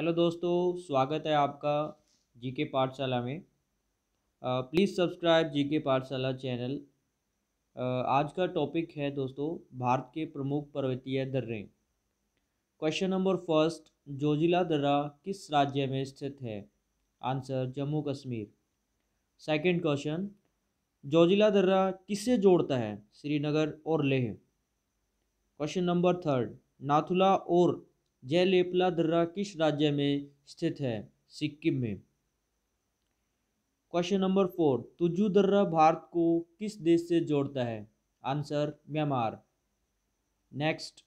hello दोस्तों स्वागत है आपका जीके पाठशाला में प्लीज़ सब्सक्राइब जीके पाठशाला चैनल आज का टॉपिक है दोस्तों भारत के प्रमुख पर्वतीय दर्रे क्वेश्चन नंबर फर्स्ट जोजिला दर्रा किस राज्य में स्थित है answer Jammu Kashmir second question Zojila दर्रा किससे जोड़ता है श्रीनगर और Leh question number third Nathula और जयलेपला दर्रा किस राज्य में स्थित है सिक्किम में क्वेश्चन नंबर फोर तुजू दर्रा भारत को किस देश से जोड़ता है answer Myanmar next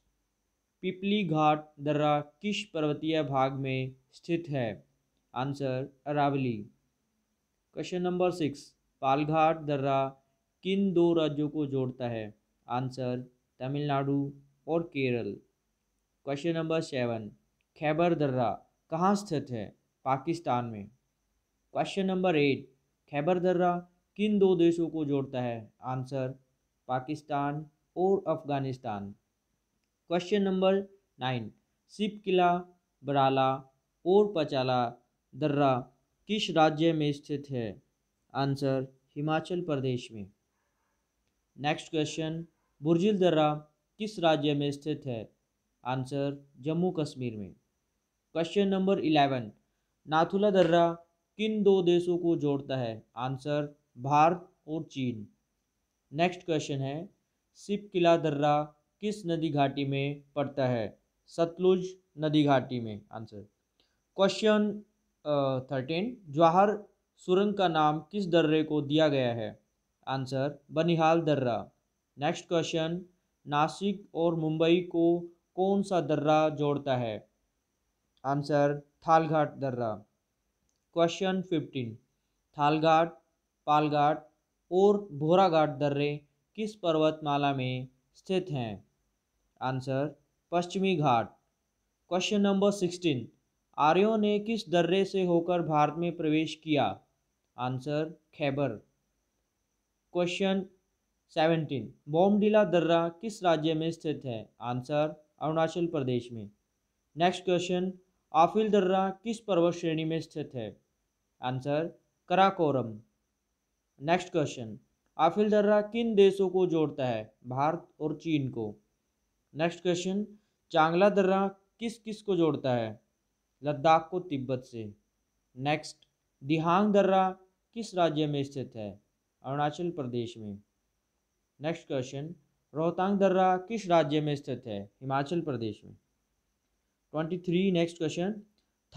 Pipli Ghat दर्रा किस पर्वतीय भाग में स्थित है answer Aravalli question number six Palghat दर्रा किन दो राज्यों को जोड़ता है आंसर तमिलनाडु और Kerala question number seven Khyber दर्रा कहाँ स्थित है पाकिस्तान में क्वेश्चन नंबर एट खैबर दर्रा किन दो देशों को जोड़ता है आंसर पाकिस्तान और Afghanistan question number nine Shipki La बराला और पचाला दर्रा किस राज्य में स्थित है आंसर हिमाचल प्रदेश में नेक्स्ट क्वेश्चन बुरजिल दर्रा किस राज्य में स्थित है आंसर जम्मू कश्मीर में क्वेश्चन नंबर इलेवन नाथुला दर्रा किन दो देशों को जोड़ता है आंसर भारत और चीन नेक्स्ट क्वेश्चन है सिप किला दर्रा किस नदी घाटी में पड़ता है सतलुज नदी घाटी में आंसर क्वेश्चन थर्टीन जवाहर सुरंग का नाम किस दर्रे को दिया गया है आंसर बनिहाल दर्रा नेक्स्ट क्वेश्चन नासिक और मुंबई को कौन सा दर्रा जोड़ता है आंसर थालघाट दर्रा क्वेश्चन फिफ्टीन थालघाट पालघाट और भोराघाट दर्रे किस पर्वतमाला में स्थित हैं आंसर पश्चिमी घाट क्वेश्चन नंबर सिक्सटीन आर्यों ने किस दर्रे से होकर भारत में प्रवेश किया answer Khyber question seventeen Bomdila दर्रा किस राज्य में स्थित है आंसर अरुणाचल प्रदेश में नेक्स्ट क्वेश्चन आफिल दर्रा किस पर्वत श्रेणी में स्थित है आंसर कराकोरम नेक्स्ट क्वेश्चन आफिल दर्रा किन देशों को जोड़ता है भारत और चीन को नेक्स्ट क्वेश्चन चांगला दर्रा किस किस को जोड़ता है लद्दाख को तिब्बत से नेक्स्ट दिहांग दर्रा किस राज्य में स्थित है अरुणाचल प्रदेश में नेक्स्ट क्वेश्चन रोहतांग दर्रा किस राज्य में स्थित है हिमाचल प्रदेश में twenty three next question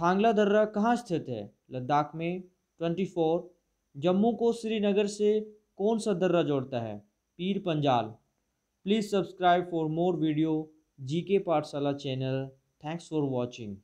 Thangla दर्रा कहाँ स्थित है लद्दाख में ट्वेंटी फोर जम्मू को श्रीनगर से कौन सा दर्रा जोड़ता है Pir Panjal please subscribe for more video GK पाठशाला चैनल थैंक्स फॉर वॉचिंग